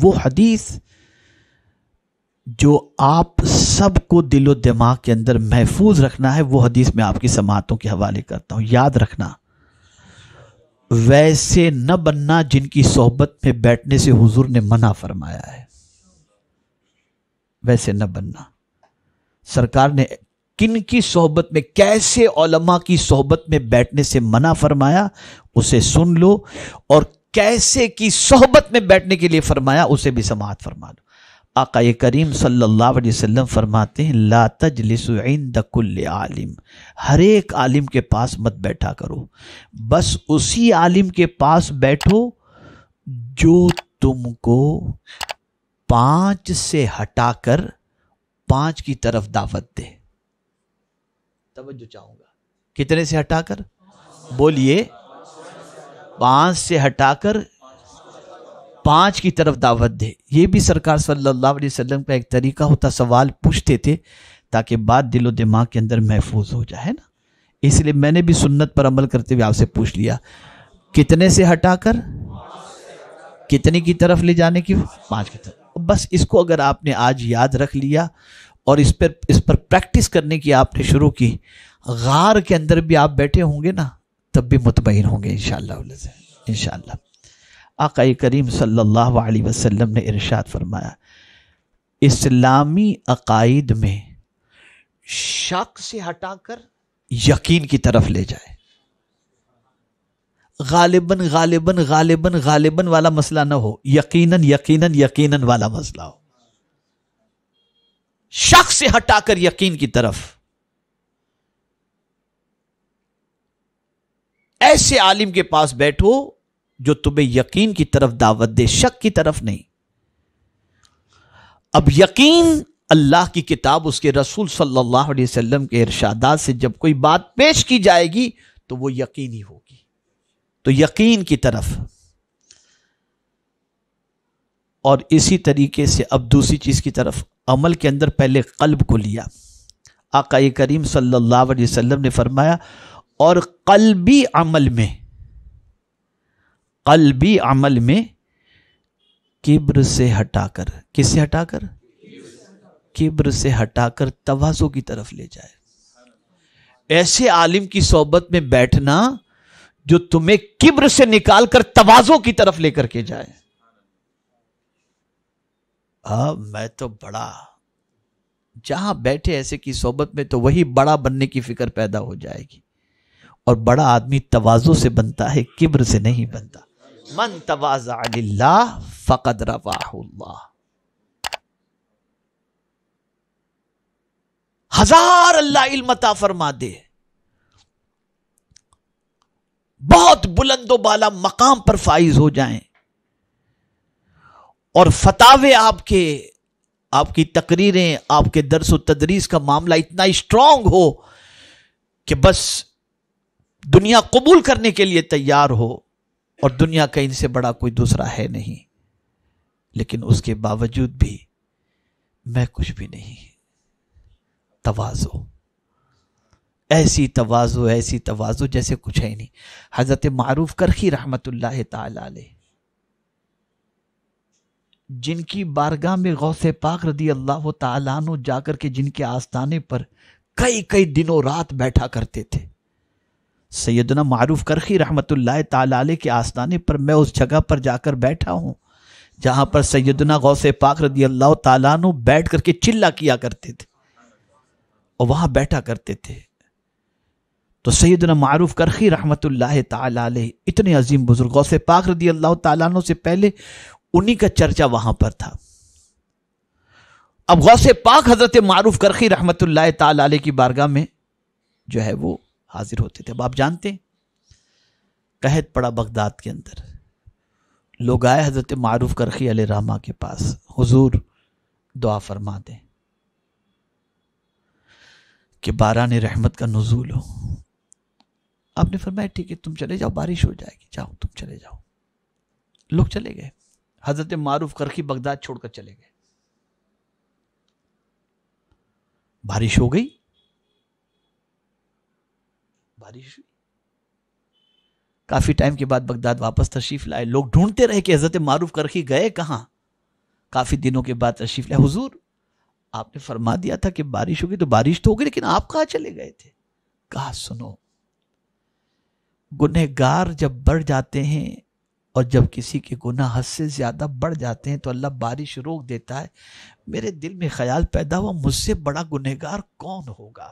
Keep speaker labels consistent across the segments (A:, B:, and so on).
A: वो हदीस जो आप सबको दिलो दिमाग के अंदर महफूज रखना है वो हदीस मैं आपकी समातों के हवाले करता हूँ याद रखना वैसे न बनना जिनकी सोहबत में बैठने से हुजूर ने मना फरमाया है वैसे न बनना सरकार ने किन की सोहबत में कैसे ओलमा की सोहबत में बैठने से मना फरमाया उसे सुन लो और कैसे की सोहबत में बैठने के लिए फरमाया उसे भी समात फरमा दो आका करीम सल्लल्लाहु अलैहि वसल्लम फरमाते हैं ला तजलिसुन दकुल्ल आलिम हर एक आलिम के पास मत बैठा करो बस उसी आलिम के पास बैठो जो तुमको पांच से हटाकर पांच की तरफ दावत दे तवज्जो चाहूंगा कितने से हटाकर बोलिए पांच से हटाकर पांच की तरफ दावत दे ये भी सरकार सल्लल्लाहु अलैहि वसल्लम का एक तरीका होता सवाल पूछते थे ताकि बात दिलो दिमाग के अंदर महफूज हो जाए ना इसलिए मैंने भी सुन्नत पर अमल करते हुए आपसे पूछ लिया कितने से हटाकर कितने की तरफ ले जाने की पांच की तरफ बस इसको अगर आपने आज याद रख लिया और इस पर इस पर प्रैक्टिस करने की आपने शुरू की गार के अंदर भी आप बैठे होंगे ना तब भी मुतमिन होंगे इन इन आकाई करीम सल्ला वसम ने इरशाद फरमाया इस्लामी अकाइद में शक से हटाकर यकीन की तरफ ले जाए गालिबन गालिबन गालिबन गालिबन वाला मसला ना हो यकीनन यकीनन यकीनन वाला मसला हो शक से हटाकर यकीन की तरफ ऐसे आलिम के पास बैठो जो तुम्हें यकीन की तरफ दावत दे शक की तरफ नहीं अब यकीन अल्लाह की किताब उसके रसूल सल्लल्लाहु अलैहि वसल्लम के इरशादात से जब कोई बात पेश की जाएगी तो वो यकीन ही होगी तो यकीन की तरफ और इसी तरीके से अब दूसरी चीज़ की तरफ अमल के अंदर पहले कल्ब को लिया आकाई करीम सल्लल्लाहु अलैहि वसल्लम ने फरमाया और कल्बी अमल में कल्बी अमल में किब्र से हटाकर किससे हटाकर किब्र से हटाकर तवाजो की तरफ ले जाए ऐसे आलिम की सोबत में बैठना जो तुम्हें किब्र से निकालकर तवाजो की तरफ लेकर के जाए अब मैं तो बड़ा जहां बैठे ऐसे की सोबत में तो वही बड़ा बनने की फिक्र पैदा हो जाएगी और बड़ा आदमी तवाजो से बनता है किब्र से नहीं बनता मन तवाजा फ़कद रवाहुल्ला हजार अल्लाह इल्मता फरमा दे बहुत बुलंद बाला मकाम पर फाइज हो जाएं और फतावे आपके आपकी तकरीरें आपके दरस व तदरीस का मामला इतना स्ट्रांग हो कि बस दुनिया कबूल करने के लिए तैयार हो और दुनिया का इनसे बड़ा कोई दूसरा है नहीं लेकिन उसके बावजूद भी मैं कुछ भी नहीं तवाज़ो ऐसी तवाज़ो ऐसी तवाज़ो जैसे कुछ है नहीं हज़रत मारूफ करखी रहमत ताला जिनकी बारगाह में गौसे पाक रदी अल्लाह ताला जाकर के जिनके आस्थाने पर कई कई दिनों रात बैठा करते थे सैदना मारूफ करखी रहमत ताले के आस्थाने पर मैं उस जगह पर जाकर बैठा हूँ जहाँ पर सैदना से पाक रदी अल्लाह तु बैठ करके चिल्ला किया करते थे और वहाँ बैठा करते थे तो सैदना मारूफ करखी रहमत ताले इतने अजीम बुजुर्ग गौस पाक रदी अल्लाह तु से पहले उन्हीं का चर्चा वहाँ पर था अब से पाक हजरत मारूफ करखी रहमत ताले की बारगाह में जो है वो हाजिर होते थे अब आप जानते हैं कहत पड़ा बगदाद के अंदर लोग आए हज़रत मारूफ करखी अल रामा के पास हुजूर दुआ फरमा दें कि बारान रहमत का नजूल हो आपने फरमाया ठीक है तुम चले जाओ बारिश हो जाएगी जाओ तुम चले जाओ लोग चले गए हजरत मारूफ करखी बगदाद छोड़कर चले गए बारिश हो गई बारिश हुई काफ़ी टाइम के बाद बगदाद वापस तशरीफ़ लाए लोग ढूंढते रहे कि हज़रत मारूफ करखी गए कहाँ काफ़ी दिनों के बाद तशरीफ़ लाए हुजूर आपने फरमा दिया था कि बारिश होगी तो बारिश तो होगी लेकिन आप कहाँ चले गए थे कहा सुनो गुनहगार जब बढ़ जाते हैं और जब किसी के गुनाह हद से ज़्यादा बढ़ जाते हैं तो अल्लाह बारिश रोक देता है मेरे दिल में ख्याल पैदा हुआ मुझसे बड़ा गुनहगार कौन होगा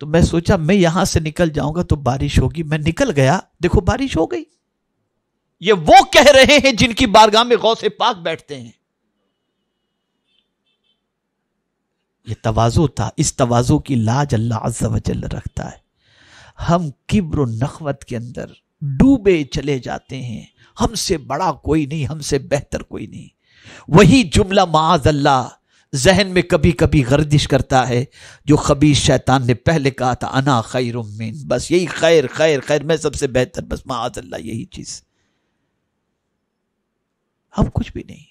A: तो मैं सोचा मैं यहां से निकल जाऊंगा तो बारिश होगी मैं निकल गया देखो बारिश हो गई ये वो कह रहे हैं जिनकी बारगाह में गौ से पाक बैठते हैं ये तवाजो था इस तवाजो की लाज अल्लाह अज्जल रखता है हम किब्र नखवत के अंदर डूबे चले जाते हैं हमसे बड़ा कोई नहीं हमसे बेहतर कोई नहीं वही जुमला माज अल्लाह जहन में कभी कभी गर्दिश करता है जो खबीज शैतान ने पहले कहा था अना खैर उम्मीन बस यही खैर खैर खैर मैं सबसे बेहतर बस माजल्ला यही चीज़ हम कुछ भी नहीं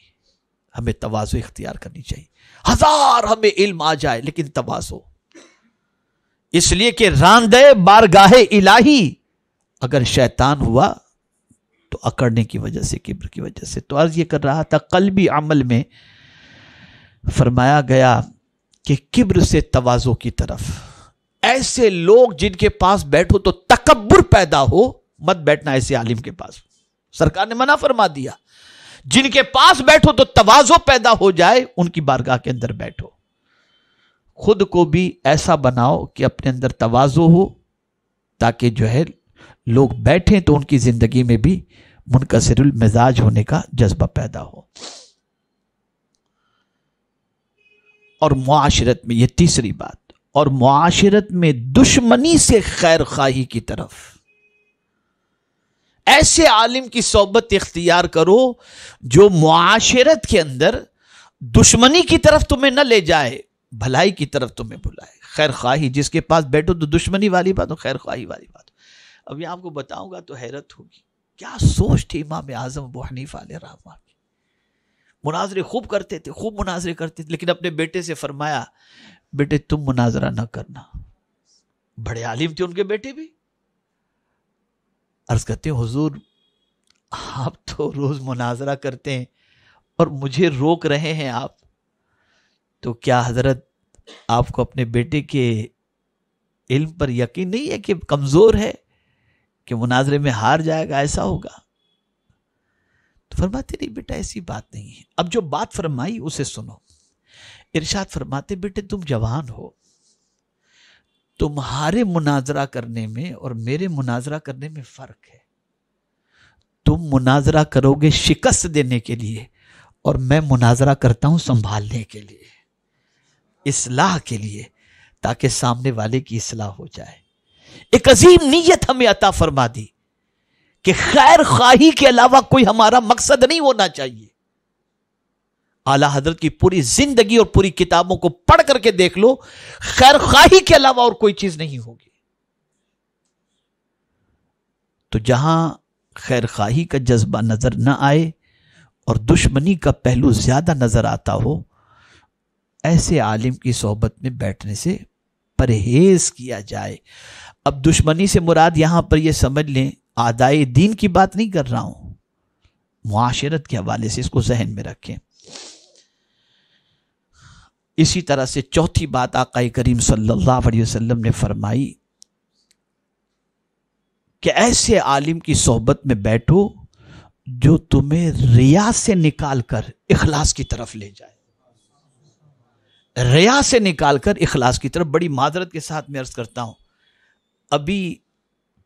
A: हमें तवाजो इख्तियार करनी चाहिए हजार हमें इल्म आ जाए लेकिन तवाजो इसलिए कि रानदे बारगाहे इलाही अगर शैतान हुआ तो अकड़ने की वजह से किब्र की वजह से तो अर्ज ये कर रहा था कल भी अमल में फरमाया गया कि किब्र से तोजों की तरफ ऐसे लोग जिनके पास बैठो तो तकबर पैदा हो मत बैठना ऐसे आलिम के पास सरकार ने मना फरमा दिया जिनके पास बैठो तो तवाजो पैदा हो जाए उनकी बारगाह के अंदर बैठो खुद को भी ऐसा बनाओ कि अपने अंदर तवाजो हो ताकि जो है लोग बैठें तो उनकी ज़िंदगी में भी मुनकसर मिजाज होने का जज्बा पैदा हो और माशरत में यह तीसरी बात और माशरत में दुश्मनी से खैर खाही की तरफ ऐसे आलिम की सोबत इख्तियार करो जो माशरत के अंदर दुश्मनी की तरफ तुम्हें न ले जाए भलाई की तरफ तुम्हें बुलाए खैर खाही जिसके पास बैठो तो दुश्मनी वाली बात हो खैर खाही वाली बात हो अभी आपको बताऊंगा तो हैरत होगी क्या सोच थी इमाम आजम अबू हनीफा रहमान मुनाजरे खूब करते थे खूब मुनाजरे करते थे लेकिन अपने बेटे से फरमाया बेटे तुम मुनाजरा ना करना बड़े आलिम थे उनके बेटे भी अर्ज करते हुजूर आप तो रोज मुनाजरा करते हैं और मुझे रोक रहे हैं आप तो क्या हजरत आपको अपने बेटे के इल्म पर यकीन नहीं है कि कमज़ोर है कि मुनाजरे में हार जाएगा ऐसा होगा तो फरमाते नहीं बेटा ऐसी बात नहीं है अब जो बात फरमाई उसे सुनो इरशाद फरमाते बेटे तुम जवान हो तुम्हारे मुनाजरा करने में और मेरे मुनाजरा करने में फ़र्क है तुम मुनाजरा करोगे शिकस्त देने के लिए और मैं मुनाजरा करता हूं संभालने के लिए इसलाह के लिए ताकि सामने वाले की इसलाह हो जाए एक अजीम नीयत हमें अता फरमा दी कि खैर खाही के अलावा कोई हमारा मकसद नहीं होना चाहिए आला हजरत की पूरी जिंदगी और पूरी किताबों को पढ़ करके देख लो खैर खाही के अलावा और कोई चीज नहीं होगी तो जहां खैर खाही का जज्बा नजर ना आए और दुश्मनी का पहलू ज्यादा नजर आता हो ऐसे आलिम की सोहबत में बैठने से परहेज किया जाए अब दुश्मनी से मुराद यहां पर यह समझ लें आदाय दीन की बात नहीं कर रहा हूं मुआशरत के हवाले से इसको जहन में रखें इसी तरह से चौथी बात आकाई करीम सल्लल्लाहु अलैहि वसल्लम ने फरमाई कि ऐसे आलिम की सोहबत में बैठो जो तुम्हें रिया से निकाल कर इखलास की तरफ ले जाए रिया से निकाल कर इखलास की तरफ बड़ी मादरत के साथ मैं अर्ज करता हूं अभी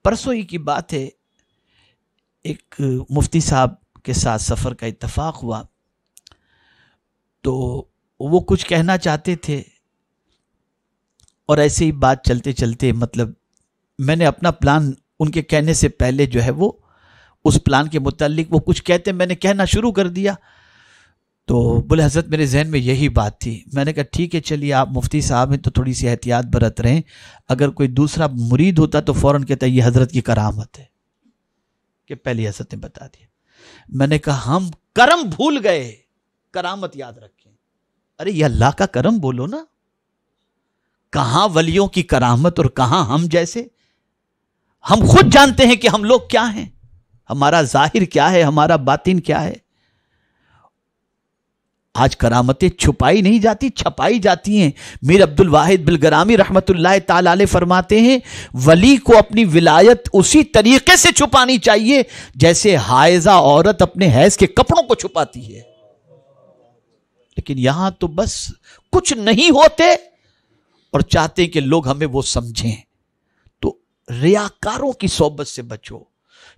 A: परसों ही की बात है एक मुफ्ती साहब के साथ सफ़र का इतफ़ाक़ हुआ तो वो कुछ कहना चाहते थे और ऐसे ही बात चलते चलते मतलब मैंने अपना प्लान उनके कहने से पहले जो है वो उस प्लान के मुतलिक वो कुछ कहते मैंने कहना शुरू कर दिया तो बोले हजरत मेरे जहन में यही बात थी मैंने कहा ठीक है चलिए आप मुफ्ती साहब हैं तो थोड़ी सी एहतियात बरत रहे हैं अगर कोई दूसरा मुरीद होता तो फ़ौर कहता ये हजरत की करामत है कि पहली हसरत ने बता दिया मैंने कहा हम करम भूल गए करामत याद रखें अरे ये अल्लाह का करम बोलो ना कहां वलियों की करामत और कहां हम जैसे हम खुद जानते हैं कि हम लोग क्या हैं हमारा जाहिर क्या है हमारा बातिन क्या है आज करामतें छुपाई नहीं जाती छपाई जाती हैं मीर अब्दुल वाहिद बिल गरामी रहमत ताले फरमाते हैं वली को अपनी विलायत उसी तरीके से छुपानी चाहिए जैसे हायजा औरत अपने हैज के कपड़ों को छुपाती है लेकिन यहां तो बस कुछ नहीं होते और चाहते कि लोग हमें वो समझें तो रियाकारों की सोबत से बचो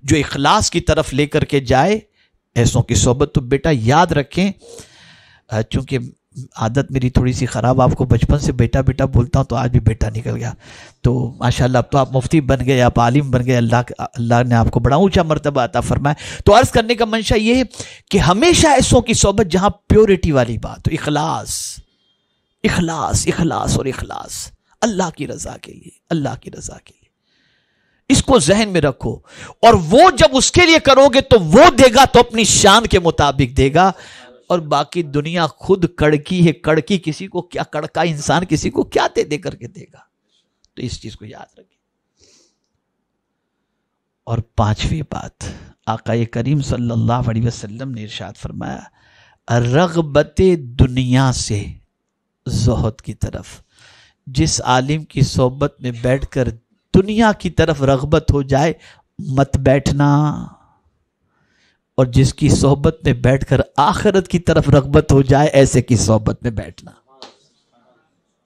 A: जो इखलास की तरफ लेकर के जाए ऐसों की सोबत तो बेटा याद रखें चूँकि आदत मेरी थोड़ी सी ख़राब आपको बचपन से बेटा बेटा बोलता हूँ तो आज भी बेटा निकल गया तो माशाल्लाह अब तो आप मुफ्ती बन गए आप आलिम बन गए अल्लाह अल्लाह ने आपको बड़ा ऊंचा मरतबा अता फरमाया तो अर्ज़ करने का मंशा ये है कि हमेशा ऐसों की सोबत जहाँ प्योरिटी वाली बात हो इखलास इखलास इखलास और इखलास अल्लाह की रज़ा के लिए अल्लाह की रज़ा के लिए इसको जहन में रखो और वो जब उसके लिए करोगे तो वो देगा तो अपनी शान के मुताबिक देगा और बाकी दुनिया खुद कड़की है कड़की किसी को क्या कड़का इंसान किसी को क्या दे दे करके देगा तो इस चीज को याद रखें और पांचवी बात आका करीम सल्लल्लाहु अलैहि वसल्लम ने इरशाद फरमाया रगबत दुनिया से जहद की तरफ जिस आलिम की सोबत में बैठकर दुनिया की तरफ रगबत हो जाए मत बैठना और जिसकी सोहबत में बैठकर आखिरत की तरफ रगबत हो जाए ऐसे की सोहबत में बैठना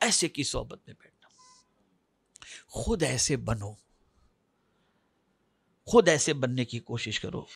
A: ऐसे की सोहबत में बैठना खुद ऐसे बनो खुद ऐसे बनने की कोशिश करो